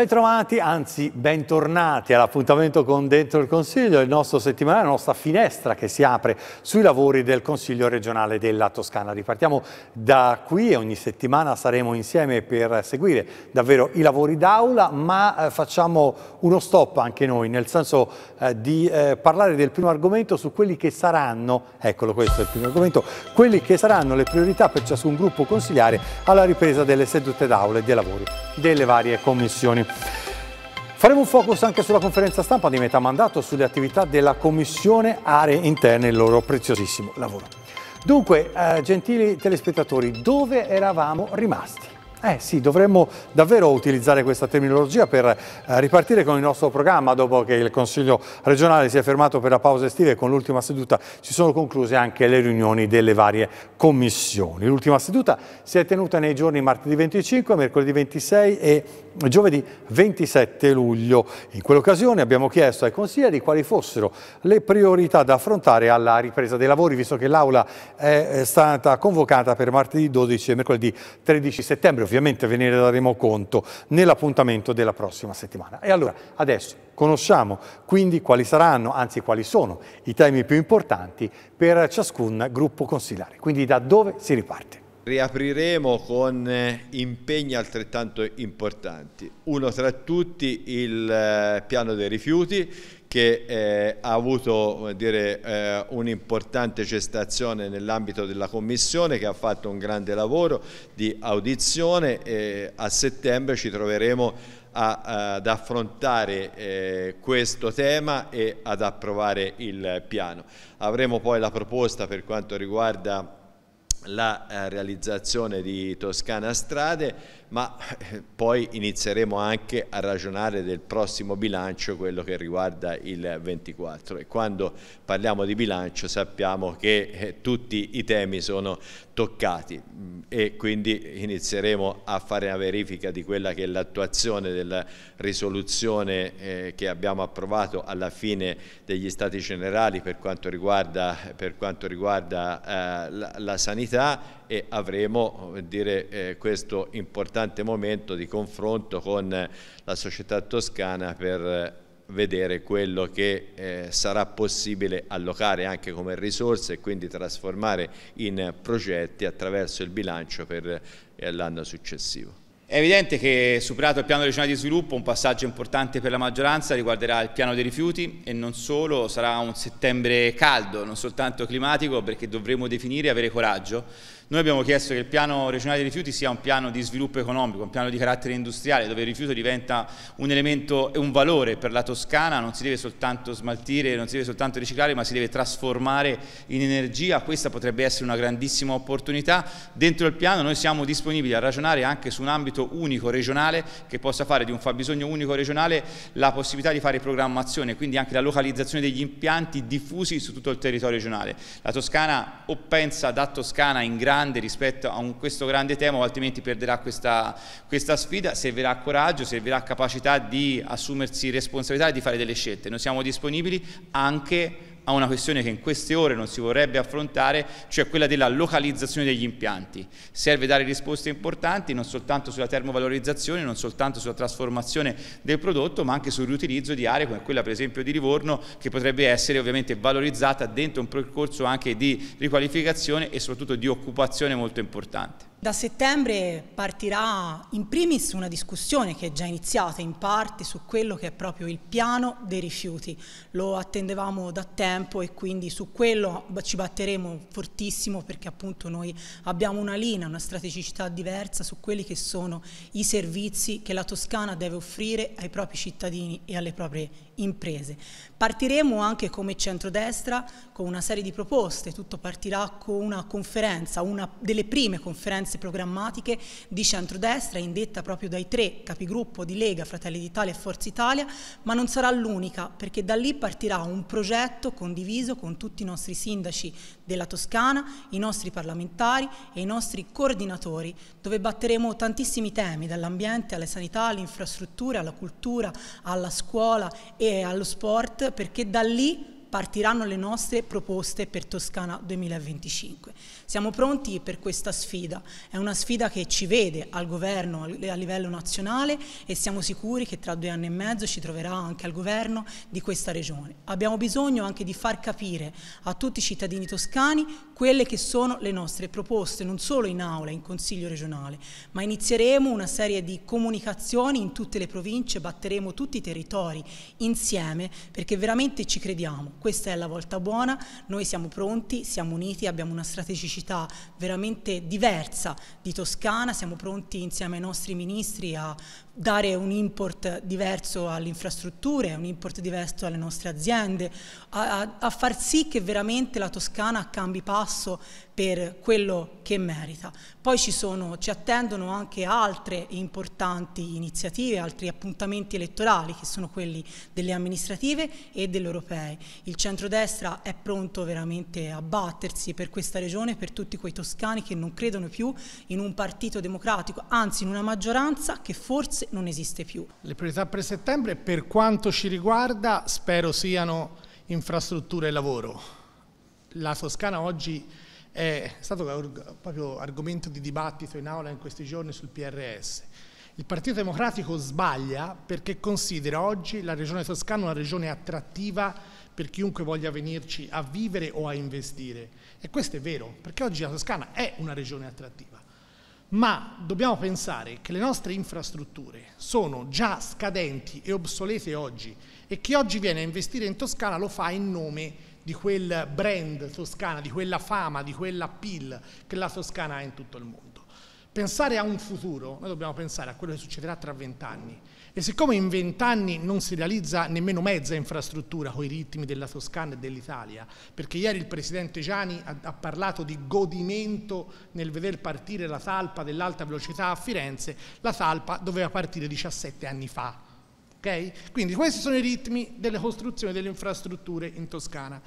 Bentrovati, anzi bentornati all'appuntamento con Dentro il Consiglio, il nostro settimanale, la nostra finestra che si apre sui lavori del Consiglio regionale della Toscana. Ripartiamo da qui e ogni settimana saremo insieme per seguire davvero i lavori d'aula, ma eh, facciamo uno stop anche noi, nel senso eh, di eh, parlare del primo argomento su quelli che saranno, eccolo questo è il primo argomento, quelli che saranno le priorità per ciascun gruppo consigliare alla ripresa delle sedute d'aula e dei lavori delle varie commissioni. Faremo un focus anche sulla conferenza stampa di metà mandato, sulle attività della Commissione Aree Interne e il loro preziosissimo lavoro. Dunque, eh, gentili telespettatori, dove eravamo rimasti? Eh sì, dovremmo davvero utilizzare questa terminologia per eh, ripartire con il nostro programma dopo che il Consiglio regionale si è fermato per la pausa estiva e con l'ultima seduta si sono concluse anche le riunioni delle varie commissioni. L'ultima seduta si è tenuta nei giorni martedì 25, mercoledì 26 e giovedì 27 luglio. In quell'occasione abbiamo chiesto ai consiglieri quali fossero le priorità da affrontare alla ripresa dei lavori, visto che l'Aula è stata convocata per martedì 12 e mercoledì 13 settembre ovviamente ve ne daremo conto nell'appuntamento della prossima settimana. E allora adesso conosciamo quindi quali saranno, anzi quali sono i temi più importanti per ciascun gruppo consigliare, quindi da dove si riparte riapriremo con eh, impegni altrettanto importanti. Uno tra tutti il eh, piano dei rifiuti che eh, ha avuto dire, eh, un'importante gestazione nell'ambito della Commissione che ha fatto un grande lavoro di audizione e a settembre ci troveremo a, eh, ad affrontare eh, questo tema e ad approvare il piano. Avremo poi la proposta per quanto riguarda la eh, realizzazione di Toscana Strade ma eh, poi inizieremo anche a ragionare del prossimo bilancio, quello che riguarda il 24 e quando parliamo di bilancio sappiamo che eh, tutti i temi sono toccati mm, e quindi inizieremo a fare una verifica di quella che è l'attuazione della risoluzione eh, che abbiamo approvato alla fine degli Stati Generali per quanto riguarda, per quanto riguarda la sanità e avremo eh, dire, eh, questo importante momento di confronto con eh, la società toscana per eh, vedere quello che eh, sarà possibile allocare anche come risorse e quindi trasformare in progetti attraverso il bilancio per eh, l'anno successivo. È evidente che superato il piano regionale di sviluppo un passaggio importante per la maggioranza riguarderà il piano dei rifiuti e non solo, sarà un settembre caldo, non soltanto climatico perché dovremo definire e avere coraggio noi abbiamo chiesto che il piano regionale dei rifiuti sia un piano di sviluppo economico, un piano di carattere industriale, dove il rifiuto diventa un elemento e un valore per la Toscana, non si deve soltanto smaltire, non si deve soltanto riciclare, ma si deve trasformare in energia. Questa potrebbe essere una grandissima opportunità. Dentro il piano noi siamo disponibili a ragionare anche su un ambito unico regionale che possa fare di un fabbisogno unico regionale la possibilità di fare programmazione, quindi anche la localizzazione degli impianti diffusi su tutto il territorio regionale. La Toscana o pensa da Toscana in grado grande rispetto a un, questo grande tema o altrimenti perderà questa, questa sfida, servirà coraggio, servirà capacità di assumersi responsabilità e di fare delle scelte. Noi siamo disponibili anche a una questione che in queste ore non si vorrebbe affrontare, cioè quella della localizzazione degli impianti. Serve dare risposte importanti non soltanto sulla termovalorizzazione, non soltanto sulla trasformazione del prodotto, ma anche sul riutilizzo di aree come quella per esempio di Livorno, che potrebbe essere ovviamente valorizzata dentro un percorso anche di riqualificazione e soprattutto di occupazione molto importante. Da settembre partirà in primis una discussione che è già iniziata in parte su quello che è proprio il piano dei rifiuti. Lo attendevamo da tempo e quindi su quello ci batteremo fortissimo perché appunto noi abbiamo una linea, una strategicità diversa su quelli che sono i servizi che la Toscana deve offrire ai propri cittadini e alle proprie imprese. Partiremo anche come centrodestra con una serie di proposte, tutto partirà con una conferenza, una delle prime conferenze differenze programmatiche di centrodestra indetta proprio dai tre capigruppo di Lega, Fratelli d'Italia e Forza Italia, ma non sarà l'unica perché da lì partirà un progetto condiviso con tutti i nostri sindaci della Toscana, i nostri parlamentari e i nostri coordinatori, dove batteremo tantissimi temi, dall'ambiente alla sanità, all'infrastruttura, alla cultura, alla scuola e allo sport, perché da lì partiranno le nostre proposte per Toscana 2025. Siamo pronti per questa sfida, è una sfida che ci vede al governo a livello nazionale e siamo sicuri che tra due anni e mezzo ci troverà anche al governo di questa regione. Abbiamo bisogno anche di far capire a tutti i cittadini toscani quelle che sono le nostre proposte, non solo in aula, in consiglio regionale, ma inizieremo una serie di comunicazioni in tutte le province, batteremo tutti i territori insieme perché veramente ci crediamo. Questa è la volta buona, noi siamo pronti, siamo uniti, abbiamo una strategicità veramente diversa di Toscana, siamo pronti insieme ai nostri ministri a dare un import diverso alle infrastrutture, un import diverso alle nostre aziende, a, a, a far sì che veramente la Toscana cambi passo per quello che merita. Poi ci, sono, ci attendono anche altre importanti iniziative, altri appuntamenti elettorali che sono quelli delle amministrative e delle europee il centrodestra è pronto veramente a battersi per questa regione, per tutti quei toscani che non credono più in un partito democratico, anzi in una maggioranza che forse non esiste più. Le priorità per settembre, per quanto ci riguarda, spero siano infrastrutture e lavoro. La Toscana oggi è stato proprio argomento di dibattito in aula in questi giorni sul PRS. Il Partito Democratico sbaglia perché considera oggi la regione toscana una regione attrattiva per chiunque voglia venirci a vivere o a investire. E questo è vero, perché oggi la Toscana è una regione attrattiva. Ma dobbiamo pensare che le nostre infrastrutture sono già scadenti e obsolete oggi e chi oggi viene a investire in Toscana lo fa in nome di quel brand toscana, di quella fama, di quell'appeal che la Toscana ha in tutto il mondo. Pensare a un futuro, noi dobbiamo pensare a quello che succederà tra vent'anni, e siccome in vent'anni non si realizza nemmeno mezza infrastruttura con i ritmi della Toscana e dell'Italia, perché ieri il presidente Gianni ha, ha, parlato di godimento nel veder partire la talpa dell'alta velocità a Firenze, la talpa doveva partire 17 anni fa. Okay? Quindi questi sono i ritmi delle costruzioni delle infrastrutture in Toscana.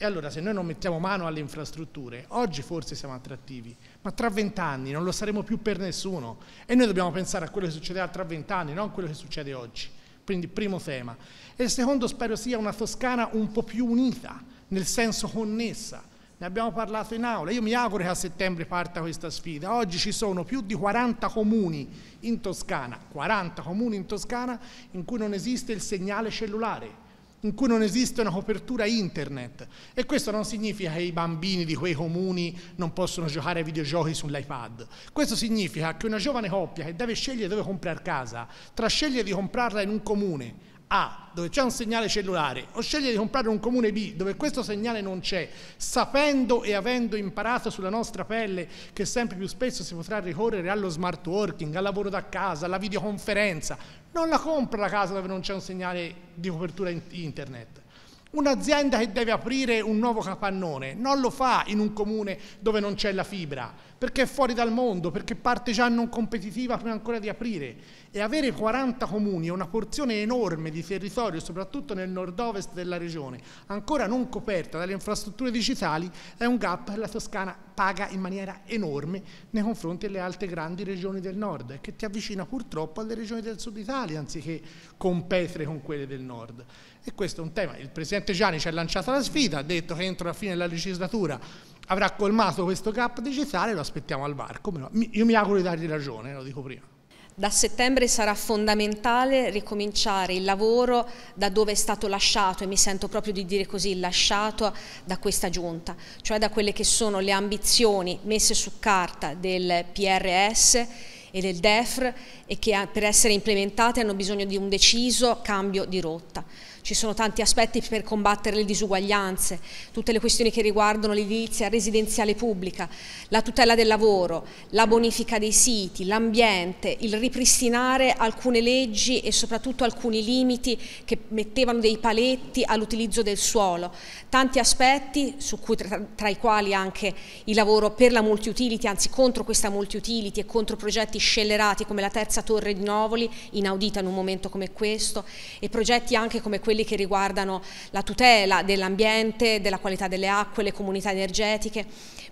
E allora se noi non mettiamo mano alle infrastrutture, oggi forse siamo attrattivi, ma tra vent'anni non lo saremo più per nessuno. E noi dobbiamo pensare a quello che succederà tra vent'anni, non a quello che succede oggi. Quindi primo tema. E il secondo spero sia una Toscana un po' più unita, nel senso connessa. Ne abbiamo parlato in aula. Io mi auguro che a settembre parta questa sfida. Oggi ci sono più di 40 comuni in Toscana, 40 comuni in Toscana in cui non esiste il segnale cellulare in cui non esiste una copertura internet. E questo non significa che i bambini di quei comuni non possono giocare ai videogiochi sull'iPad. Questo significa che una giovane coppia che deve scegliere dove comprare casa, tra scegliere di comprarla in un comune a, dove c'è un segnale cellulare, o scegliere di comprare un comune B, dove questo segnale non c'è, sapendo e avendo imparato sulla nostra pelle che sempre più spesso si potrà ricorrere allo smart working, al lavoro da casa, alla videoconferenza, non la compra la casa dove non c'è un segnale di copertura internet. Un'azienda che deve aprire un nuovo capannone non lo fa in un comune dove non c'è la fibra, perché è fuori dal mondo, perché parte già non competitiva prima ancora di aprire. E avere 40 comuni e una porzione enorme di territorio, soprattutto nel nord-ovest della regione, ancora non coperta dalle infrastrutture digitali, è un gap che la Toscana paga in maniera enorme nei confronti delle altre grandi regioni del nord e che ti avvicina purtroppo alle regioni del sud Italia anziché competere con quelle del nord. E questo è un tema. Il Presidente Gianni ci ha lanciato la sfida, ha detto che entro la fine della legislatura avrà colmato questo gap digitale lo aspettiamo al varco. Io mi auguro di dargli ragione, lo dico prima. Da settembre sarà fondamentale ricominciare il lavoro da dove è stato lasciato, e mi sento proprio di dire così, lasciato da questa giunta, cioè da quelle che sono le ambizioni messe su carta del PRS e del DEFR e che per essere implementate hanno bisogno di un deciso cambio di rotta ci sono tanti aspetti per combattere le disuguaglianze, tutte le questioni che riguardano l'edilizia residenziale pubblica, la tutela del lavoro, la bonifica dei siti, l'ambiente, il ripristinare alcune leggi e soprattutto alcuni limiti che mettevano dei paletti all'utilizzo del suolo, tanti aspetti cui, tra, tra, i quali anche il lavoro per la multi-utility, anzi contro questa multi-utility e contro progetti scellerati come la terza torre di Novoli, inaudita in un momento come questo, e progetti anche come quelli quelli che riguardano la tutela dell'ambiente, della qualità delle acque, le comunità energetiche,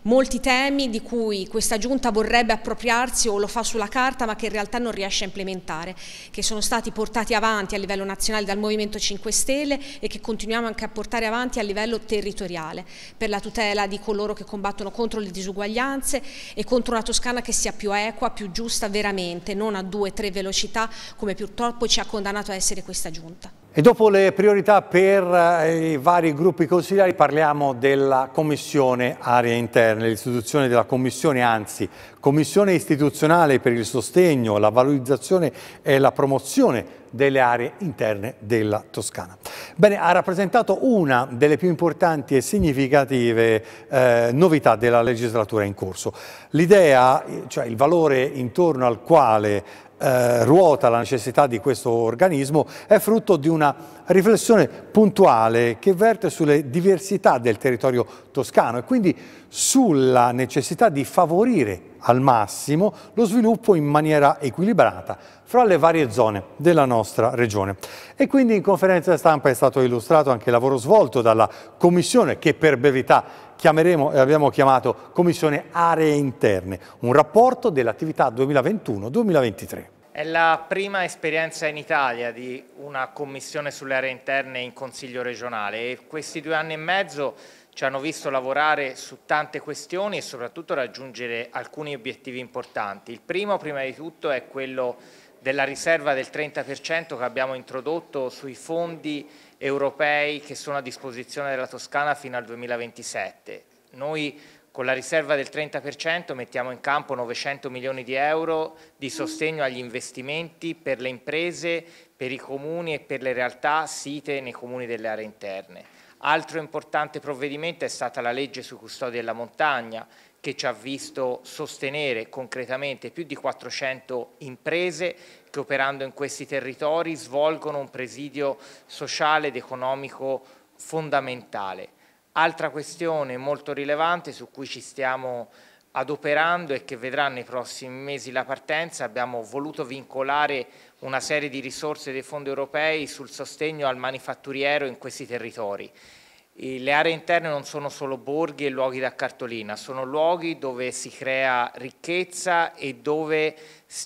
molti temi di cui questa giunta vorrebbe appropriarsi o lo fa sulla carta ma che in realtà non riesce a implementare, che sono stati portati avanti a livello nazionale dal Movimento 5 Stelle e che continuiamo anche a portare avanti a livello territoriale per la tutela di coloro che combattono contro le disuguaglianze e contro una Toscana che sia più equa, più giusta veramente, non a due, o tre velocità come purtroppo ci ha condannato a essere questa giunta. E dopo le priorità per eh, i vari gruppi consigliari parliamo della Commissione Aree Interne, l'istituzione della Commissione, anzi Commissione istituzionale per il sostegno, la valorizzazione e la promozione delle aree interne della Toscana. Bene, ha rappresentato una delle più importanti e significative eh, novità della legislatura in corso. L'idea, cioè il valore intorno al quale eh, ruota la necessità di questo organismo è frutto di una riflessione puntuale che verte sulle diversità del territorio toscano e quindi sulla necessità di favorire al massimo lo sviluppo in maniera equilibrata fra le varie zone della nostra regione. E quindi in conferenza stampa è stato illustrato anche il lavoro svolto dalla Commissione che per brevità chiameremo e abbiamo chiamato Commissione Aree Interne, un rapporto dell'attività 2021-2023. È la prima esperienza in Italia di una commissione sulle aree interne in Consiglio regionale e questi due anni e mezzo ci hanno visto lavorare su tante questioni e soprattutto raggiungere alcuni obiettivi importanti. Il primo, prima di tutto, è quello della riserva del 30% che abbiamo introdotto sui fondi europei che sono a disposizione della Toscana fino al 2027. Noi con la riserva del 30% mettiamo in campo 900 milioni di euro di sostegno agli investimenti per le imprese, per i comuni e per le realtà site nei comuni delle aree interne. Altro importante provvedimento è stata la legge su custodia della montagna che ci ha visto sostenere concretamente più di 400 imprese che operando in questi territori svolgono un presidio sociale ed economico fondamentale. Altra questione molto rilevante su cui ci stiamo adoperando e che vedrà nei prossimi mesi la partenza, abbiamo voluto vincolare una serie di risorse dei fondi europei sul sostegno al manifatturiero in questi territori. Le aree interne non sono solo borghi e luoghi da cartolina, sono luoghi dove si crea ricchezza e dove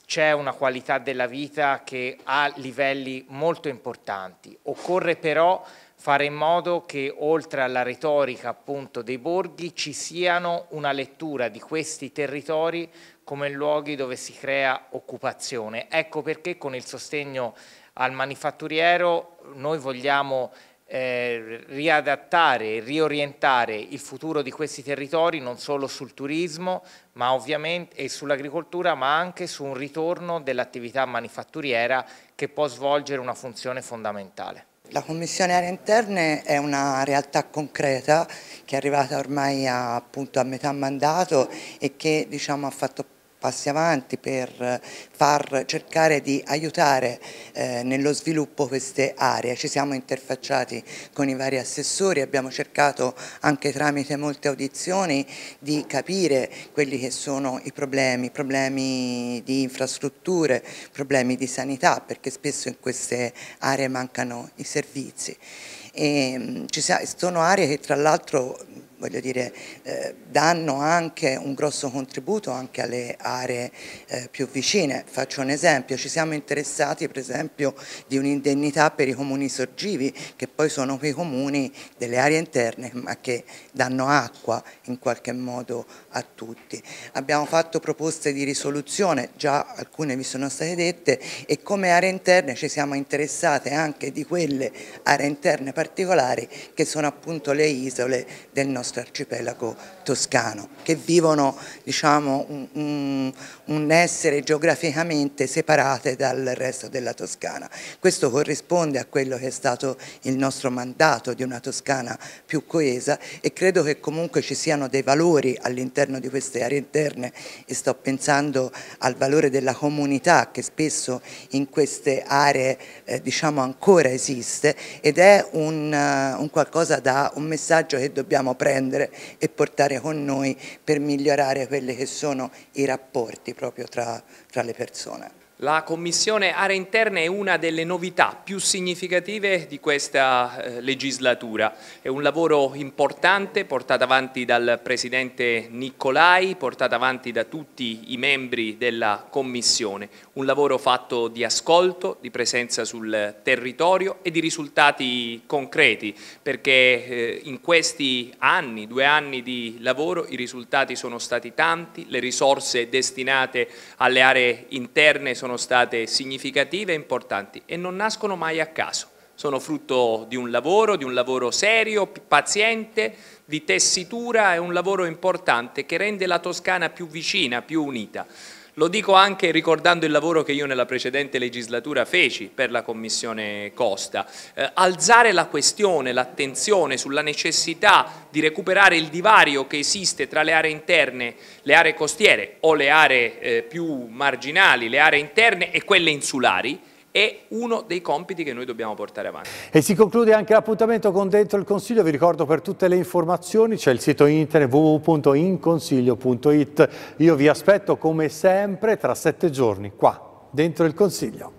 c'è una qualità della vita che ha livelli molto importanti. Occorre però fare in modo che oltre alla retorica appunto dei borghi ci siano una lettura di questi territori come luoghi dove si crea occupazione. Ecco perché con il sostegno al manifatturiero noi vogliamo eh, riadattare, riorientare il futuro di questi territori non solo sul turismo ma ovviamente, e sull'agricoltura ma anche su un ritorno dell'attività manifatturiera che può svolgere una funzione fondamentale. La Commissione Aree Interne è una realtà concreta che è arrivata ormai a, appunto, a metà mandato e che diciamo, ha fatto passi avanti per far cercare di aiutare eh, nello sviluppo queste aree. Ci siamo interfacciati con i vari assessori, abbiamo cercato anche tramite molte audizioni di capire quelli che sono i problemi, problemi di infrastrutture, problemi di sanità, perché spesso in queste aree mancano i servizi. E, ehm, ci sono aree che tra l'altro voglio dire, eh, danno anche un grosso contributo anche alle aree eh, più vicine. Faccio un esempio, ci siamo interessati per esempio di un'indennità per i comuni sorgivi, che poi sono quei comuni delle aree interne ma che danno acqua in qualche modo a tutti. Abbiamo fatto proposte di risoluzione, già alcune vi sono state dette, e come aree interne ci siamo interessate anche di quelle aree interne particolari che sono appunto le isole del nostro nostro arcipelago toscano, che vivono diciamo, un, un, un, essere geograficamente separate dal resto della Toscana. Questo corrisponde a quello che è stato il nostro mandato di una Toscana più coesa e credo che comunque ci siano dei valori all'interno di queste aree interne e sto pensando al valore della comunità che spesso in queste aree eh, diciamo ancora esiste ed è un, eh, un qualcosa da un messaggio che dobbiamo prendere prendere e portare con noi per migliorare quelli che sono i rapporti proprio tra, tra le persone. La Commissione Aree Interne è una delle novità più significative di questa eh, legislatura. È un lavoro importante portato avanti dal Presidente Nicolai, portato avanti da tutti i membri della Commissione. Un lavoro fatto di ascolto, di presenza sul territorio e di risultati concreti, perché eh, in questi anni, due anni di lavoro, i risultati sono stati tanti, le risorse destinate alle aree interne sono sono state significative e importanti e non nascono mai a caso. Sono frutto di un lavoro, di un lavoro serio, paziente, di tessitura, è un lavoro importante che rende la Toscana più vicina, più unita. Lo dico anche ricordando il lavoro che io nella precedente legislatura feci per la Commissione Costa. Eh, alzare la questione, l'attenzione sulla necessità di recuperare il divario che esiste tra le aree interne, le aree costiere o le aree eh, più marginali, le aree interne e quelle insulari, è uno dei compiti che noi dobbiamo portare avanti. E si conclude anche l'appuntamento con Dentro il Consiglio, vi ricordo per tutte le informazioni c'è il sito internet www.inconsiglio.it, io vi aspetto come sempre tra sette giorni qua, Dentro il Consiglio.